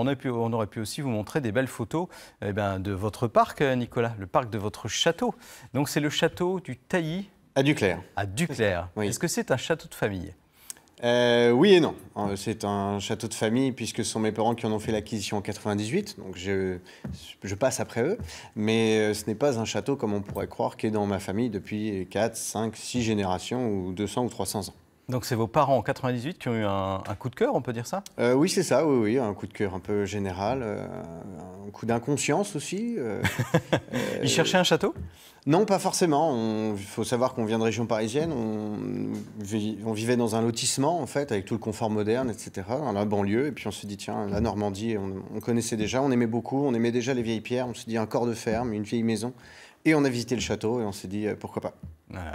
On, aurait pu aussi vous montrer des belles photos eh de votre parc, euh, Nicolas, le parc de votre château. Donc c'est le château du Tailly. À Duclair. À Est-ce que c'est un château de famille euh, oui et non. Euh, c'est un château de famille puisque ce sont mes parents qui en ont fait l'acquisition en 98, donc je, je, passe après eux. Mais ce n'est pas un château comme on pourrait croire qui est dans ma famille depuis 4, 5, 6 générations ou 200 ou 300 ans. Donc c'est vos parents en 98 qui ont eu un, coup de cœur, on peut dire ça euh, Oui, c'est ça, oui, oui, un coup de cœur un peu général, euh, un coup d'inconscience aussi. Euh, Ils cherchaient un château Non, pas forcément. Il faut savoir qu'on vient de région parisienne, on, vivait dans un lotissement en fait, avec tout le confort moderne, etc., dans la banlieue, et puis on se dit, tiens, la Normandie, on connaissait déjà, on aimait beaucoup, on aimait déjà les vieilles pierres, on se dit un corps de ferme, une vieille maison. Et on a visité le château et on s'est dit euh, pourquoi pas.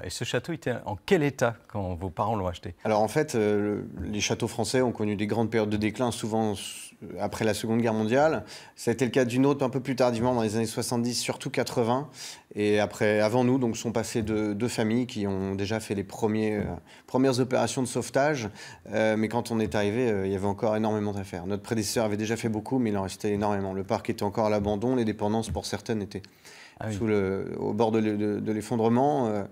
Et ce château était en quel état quand vos parents l'ont acheté Alors en fait, euh, les châteaux français ont connu des grandes périodes de déclin, souvent euh, après la Seconde Guerre mondiale. Ça a été le cas d'une autre un peu plus tardivement, dans les années 70, surtout 80. Et après, avant nous, donc, sont passées deux, familles qui ont déjà fait les premières opérations de sauvetage. mais quand on est arrivé, il y avait encore énormément à faire. Notre prédécesseur avait déjà fait beaucoup, mais il en restait énormément. Le parc était encore à l'abandon, les dépendances pour certaines étaient ah sous le, au bord de, l'effondrement. Euh,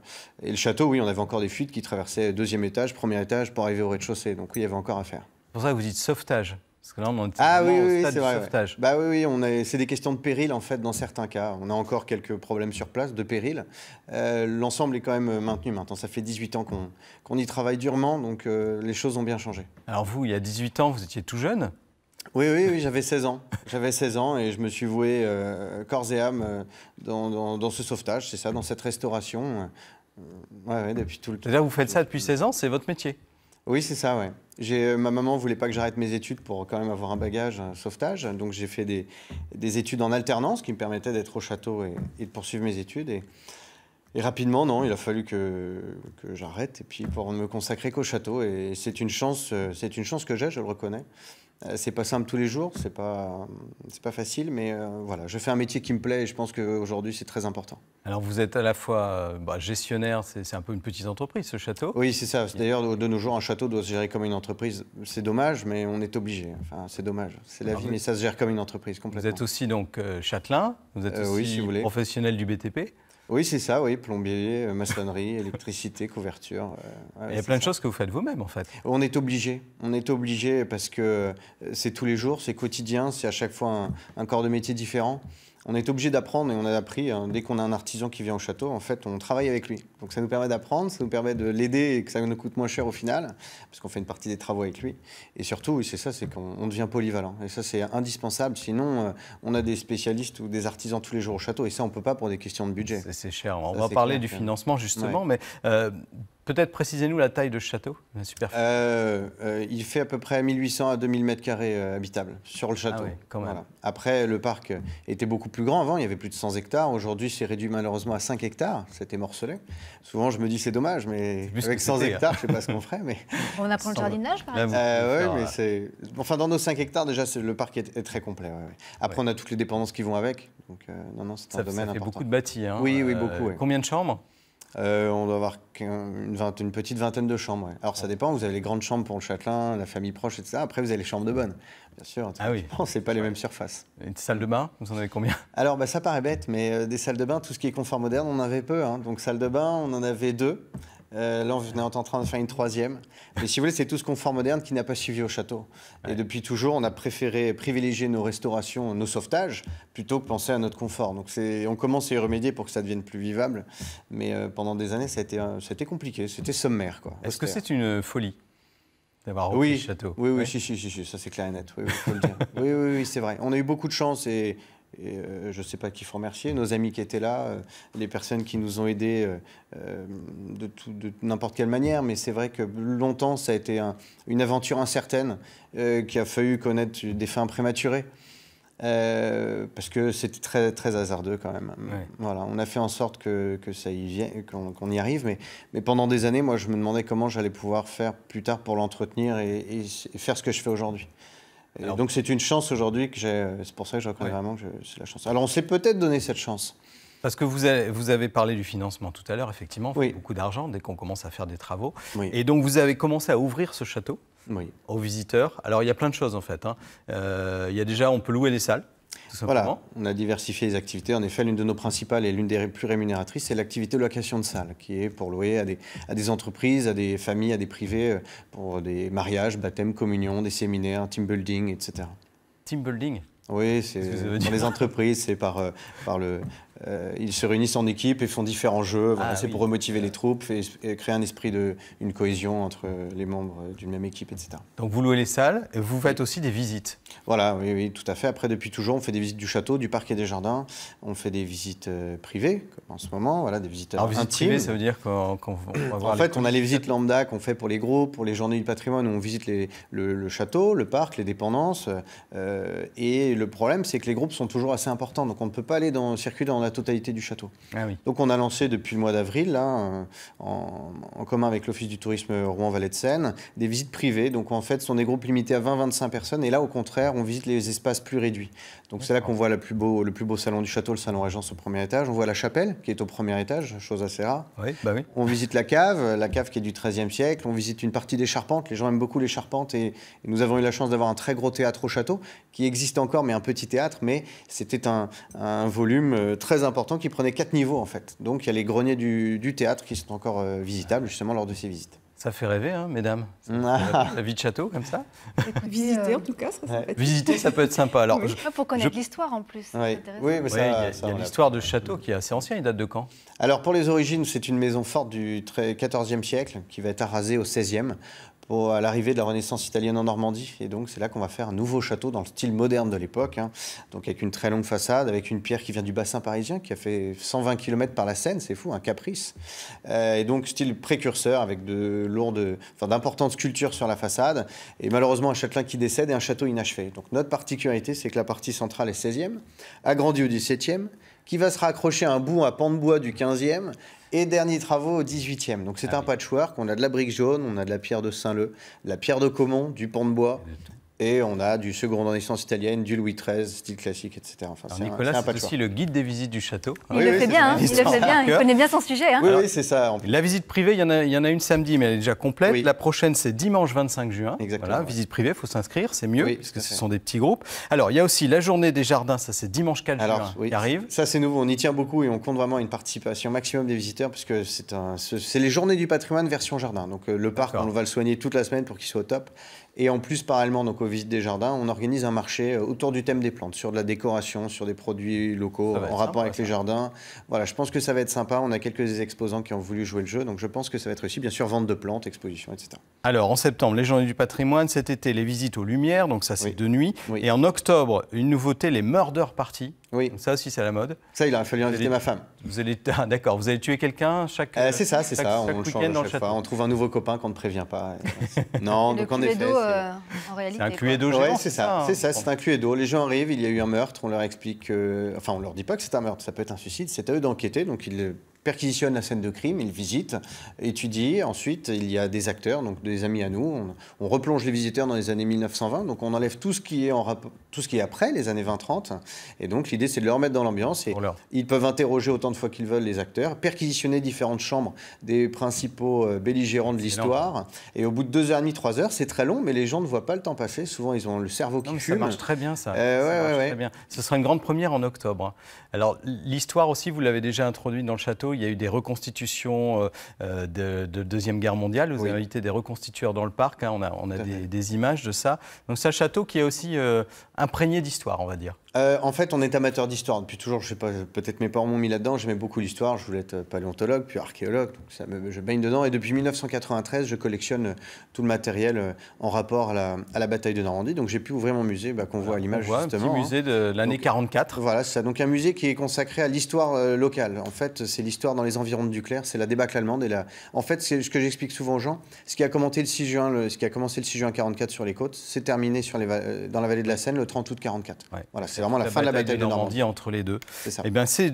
et le château, oui, on avait encore des fuites qui traversaient deuxième étage, premier étage, pour arriver au rez-de-chaussée. Donc oui, il y avait encore à faire. C'est pour ça que vous dites sauvetage. Parce que là, on est ah oui, au stade du sauvetage. Bah oui, oui c'est des questions de péril, en fait, dans certains cas. On a encore quelques problèmes sur place de péril. Euh, l'ensemble est quand même maintenu maintenant. Ça fait 18 ans qu'on y travaille durement, donc euh, les choses ont bien changé. Alors vous, il y a 18 ans, vous étiez tout jeune oui, oui, oui j'avais 16 ans. J'avais 16 ans et je me suis voué euh, corps et âme euh, dans, ce sauvetage, c'est ça, dans cette restauration. Euh, ouais, depuis tout le temps. là, vous faites ça depuis 16 ans, c'est votre métier Oui, c'est ça, ouais. ma maman voulait pas que j'arrête mes études pour quand même avoir un bagage un sauvetage, donc j'ai fait des, études en alternance qui me permettaient d'être au château et, de poursuivre mes études. Et, et rapidement, non, il a fallu que, que j'arrête et puis pour ne me consacrer qu'au château. Et c'est une chance, c'est une chance que j'ai, je le reconnais. Euh, c'est pas simple tous les jours, c'est pas, pas facile, mais euh, voilà, je fais un métier qui me plaît et je pense qu'aujourd'hui c'est très important. Alors vous êtes à la fois euh, bah, gestionnaire, c'est, un peu une petite entreprise ce château Oui, c'est ça. D'ailleurs, de nos jours, un château doit se gérer comme une entreprise. C'est dommage, mais on est obligé. c'est dommage. C'est la vie, mais ça se gère comme une entreprise complètement. Vous êtes aussi donc châtelain, vous êtes aussi professionnel du BTP oui, c'est ça, oui, plombier, euh, maçonnerie, électricité, couverture. Euh, Il y a plein de choses que vous faites vous-même, en fait. On est obligé, on est obligé parce que euh, c'est tous les jours, c'est quotidien, c'est à chaque fois un corps de métier différent on est obligé d'apprendre et on a appris. Hein. dès qu'on a un artisan qui vient au château, en fait, on travaille avec lui. Donc ça nous permet d'apprendre, ça nous permet de l'aider et que ça nous coûte moins cher au final, parce qu'on fait une partie des travaux avec lui. Et surtout, c'est ça, c'est qu'on devient polyvalent. Et ça, c'est indispensable. Sinon, euh, on a des spécialistes ou des artisans tous les jours au château, et ça, on peut pas pour des questions de budget. C'est cher. on va parler du financement justement, mais euh, Peut-être précisez-nous la taille de ce château, euh, euh, il fait à peu près 1800 à 2000 mètres carrés euh, habitables sur le ah château. Après, le parc était beaucoup plus grand avant, il y avait plus de 100 hectares. Aujourd'hui, c'est réduit malheureusement à 5 hectares, c'était morcelé. Souvent, je me dis c'est dommage, mais avec 100 hein. hectares, je ne sais pas ce qu'on ferait. Mais... On apprend le jardinage, quand même. Oui, mais c'est... Enfin, dans nos 5 hectares, déjà, le parc est, très complet. Après, on a toutes les dépendances qui vont avec. Donc, non, non, c'est un ça, ça fait beaucoup de bâtis. Hein. oui, oui, beaucoup. Combien de chambres euh, on doit avoir une, petite vingtaine de chambres. Alors ça dépend, vous avez les grandes chambres pour le châtelain, la famille proche, etc. Après, vous avez les chambres de bonne. Bien sûr, ah oui. c'est pas les mêmes surfaces. Une salle de bain, vous en avez combien Alors bah, ça paraît bête, mais euh, des salles de bain, tout ce qui est confort moderne, on en avait peu. Hein. Donc salle de bain, on en avait deux. Euh, là, on est en train de faire une troisième. Mais si vous voulez, c'est tout ce confort moderne qui n'a pas suivi au château. Et depuis toujours, on a préféré privilégier nos restaurations, nos sauvetages, plutôt que penser à notre confort. Donc on commence à y remédier pour que ça devienne plus vivable. Mais euh, pendant des années, ça a été, euh, compliqué, c'était sommaire. Est-ce que c'est une folie d'avoir oui. le château Oui, oui, oui, oui. ça c'est clair et net. Oui, oui, oui, c'est vrai. On a eu beaucoup de chance et et euh, je ne sais pas qui faut remercier, nos amis qui étaient là, euh, les personnes qui nous ont aidés euh, de, n'importe quelle manière, mais c'est vrai que longtemps, ça a été une aventure incertaine qui a failli connaître des fins prématurées. parce que c'était très, très hasardeux quand même. on a fait en sorte que, ça qu'on y arrive, mais, pendant des années, moi, je me demandais comment j'allais pouvoir faire plus tard pour l'entretenir et faire ce que je fais aujourd'hui donc c'est une chance aujourd'hui que j'ai. Euh, c'est pour ça que je reconnais vraiment que c'est la chance. Alors on s'est peut-être donné cette chance. Parce que vous avez, vous avez parlé du financement tout à l'heure, effectivement, oui. beaucoup d'argent dès qu'on commence à faire des travaux. Et donc vous avez commencé à ouvrir ce château aux visiteurs. Alors il y a plein de choses en fait. Hein. Euh, il y a déjà, on peut louer les salles. Voilà, on a diversifié les activités. En effet, l'une de nos principales et l'une des plus rémunératrices, c'est l'activité de location de salles, qui est pour louer à des, à des entreprises, à des familles, à des privés, euh, pour des mariages, baptêmes, communions, des séminaires, team building, etc. Team building oui, c'est dans les entreprises, c'est par, euh, par le, euh, ils se réunissent en équipe et font différents jeux. c'est ah pour remotiver les troupes et, créer un esprit de une cohésion entre les membres d'une même équipe, etc. Donc vous louez les salles et vous faites aussi des visites. Voilà, oui, tout à fait. Après, depuis toujours, on fait des visites du château, du parc et des jardins. On fait des visites euh, privées, en ce moment, voilà, des visites Alors, Visite privée, ça veut dire qu'on va voir En fait, on a les visites lambda qu'on fait pour les groupes, pour les journées du patrimoine, où on visite les, le, château, le parc, les dépendances. Euh, et le problème, c'est que les groupes sont toujours assez importants, donc on ne peut pas aller dans le circuit dans la totalité du château. Ah Donc on a lancé depuis le mois d'avril, là, euh, en, commun avec l'Office du tourisme Rouen-Vallée de Seine, des visites privées. Donc en fait, ce sont des groupes limités à 20-25 personnes. Et là, au contraire, on visite les espaces plus réduits. Donc c'est là qu'on voit le plus, beau, le plus beau salon du château, le salon Régence au premier étage. On voit la chapelle qui est au premier étage, chose assez rare. Bah on visite la cave, la cave qui est du XIIIe siècle. On visite une partie des charpentes. Les gens aiment beaucoup les charpentes et, nous avons eu la chance d'avoir un très gros théâtre au château qui existe encore, mais un petit théâtre. Mais c'était un volume euh, très très important qui prenait quatre niveaux en fait. Donc il y a les greniers du, théâtre qui sont encore euh, visitables justement lors de ces visites. Ça fait rêver, hein, mesdames. La vie de château, comme ça. Visiter, en tout cas, ça, Visiter, ça peut être sympa. Alors, Pour connaître l'histoire, en plus. Oui, mais a, l'histoire de château qui est assez ancien. Il date de quand Alors, pour les origines, c'est une maison forte du 14e siècle qui va être arasée au 16e pour, à l'arrivée de la Renaissance italienne en Normandie. Et donc, c'est là qu'on va faire un nouveau château dans le style moderne de l'époque, hein. donc avec une très longue façade, avec une pierre qui vient du bassin parisien, qui a fait 120 km par la Seine, c'est fou, un caprice. Euh, et donc, style précurseur, avec de lourdes, d'importantes sculptures sur la façade, et malheureusement un châtelain qui décède et un château inachevé. Donc, notre particularité, c'est que la partie centrale est 16e, agrandie au 17e, qui va se raccrocher à un bout, à pan de bois du 15e, et derniers travaux au 18e. Donc c'est ah un patchwork, on a de la brique jaune, on a de la pierre de Saint-Leu, la pierre de Caumont, du pan de bois, et on a du second en italienne, du Louis XIII, style classique, etc. Enfin, Alors Nicolas, c'est aussi le guide des visites du château. Il le hein. fait bien, il bien, connaît bien son sujet. Hein. Oui, c'est ça. La visite privée, il y, en a, il y, en a, une samedi, mais elle est déjà complète. La prochaine, c'est dimanche 25 juin. Voilà, visite privée, il faut s'inscrire, c'est mieux, parce que ce sont des petits groupes. Alors, il y a aussi la journée des jardins, ça c'est dimanche 4 juin qui arrive. Ça, c'est nouveau, on y tient beaucoup et on compte vraiment une participation maximum des visiteurs, parce que c'est les journées du patrimoine version jardin. Donc, euh, le parc, on va le soigner toute la semaine pour qu'il soit au top. Et en plus, parallèlement donc, aux visites des jardins, on organise un marché euh, autour du thème des plantes, sur de la décoration, sur des produits locaux en rapport avec les jardins. Voilà, je pense que ça va être sympa. On a quelques exposants qui ont voulu jouer le jeu, donc je pense que ça va être aussi Bien sûr, vente de plantes, exposition, etc. Alors, en septembre, les journées du patrimoine. Cet été, les visites aux Lumières, donc ça c'est de nuit. Et en octobre, une nouveauté, les murder parties. Oui. ça aussi, c'est la mode. Ça, il a fallu inviter ma femme. Vous allez, ah, d'accord, vous allez tuer quelqu'un chaque. Euh, c'est ça, c'est ça. on on change On trouve un nouveau copain qu'on ne prévient pas. non, donc en effet. Euh, c'est un cluedo. Oui, hein. c'est ça. C'est ça. C'est un cluedo. Les gens arrivent, il y a eu un meurtre. On leur explique. Enfin, on leur dit pas que c'est un meurtre. Ça peut être un suicide. C'est à eux d'enquêter. Donc ils perquisitionne la scène de crime, il visite, étudie. Ensuite, il y a des acteurs, donc des amis à nous. On, replonge les visiteurs dans les années 1920, donc on enlève tout ce qui est, en tout ce qui est après les années 20-30. Et donc l'idée, c'est de leur mettre dans l'ambiance. Et ils peuvent interroger autant de fois qu'ils veulent les acteurs, perquisitionner différentes chambres des principaux euh, belligérants de l'histoire. Et au bout de deux heures et demie, trois heures, c'est très long, mais les gens ne voient pas le temps passer. Souvent, ils ont le cerveau qui non, Ça marche très bien, ça. Euh, ce sera une grande première en octobre. Hein. Alors l'histoire aussi, vous l'avez déjà introduite dans le château il y a eu des reconstitutions euh, euh, de, de, Deuxième Guerre mondiale. Vous avez invité des reconstitueurs dans le parc. Hein. on a, on a des, images de ça. Donc, c'est un château qui est aussi euh, imprégné d'histoire, on va dire. en fait, on est amateur d'histoire depuis toujours. Je sais pas, peut-être mes parents m'ont mis là-dedans. J'aimais beaucoup l'histoire. Je voulais être paléontologue, puis archéologue. je baigne dedans. Et depuis 1993, je collectionne tout le matériel en rapport à la, bataille de Normandie. Donc j'ai pu ouvrir mon musée, bah, qu'on voit à l'image justement. Un petit hein. musée de l'année 44. Voilà, c'est ça. Donc un musée qui est consacré à l'histoire locale. En fait, c'est l'histoire dans les environs de Duclerc, c'est la débâcle allemande. Et En fait, c'est ce que j'explique souvent aux gens. Ce qui a, commencé le 6 juin, ce qui a commencé le 6 juin 1944 sur les côtes, c'est terminé sur les... Euh, dans la vallée de la Seine le 30 août 1944. Voilà, c'est vraiment la, fin de la bataille de Normandie. entre les deux. C'est ça. Eh ben, c'est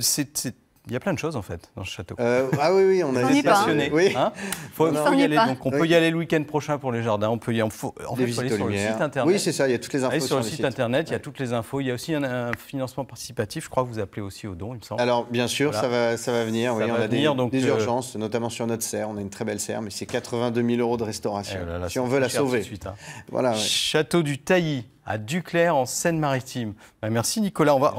il y a plein de choses en fait dans ce château. Euh, ah oui, oui, on a des passionnés. Hein faut, faut y aller. Donc on peut y aller le week-end prochain pour les jardins. On peut y en aller sur le site internet. Oui, c'est ça. Il y a toutes les infos sur, le, site, internet. Il y a toutes les infos. Il y a aussi un, financement participatif. Je crois que vous appelez aussi au don, il me semble. Alors bien sûr, ça va, ça va venir. Ça oui, on a des, donc, des, euh, urgences, notamment sur notre serre. On a une très belle serre, mais c'est 82 000 euros de restauration. Eh si on veut la sauver. Hein. Voilà. Château du Tailly, à Duclerc en Seine-Maritime. Bah, merci Nicolas. On va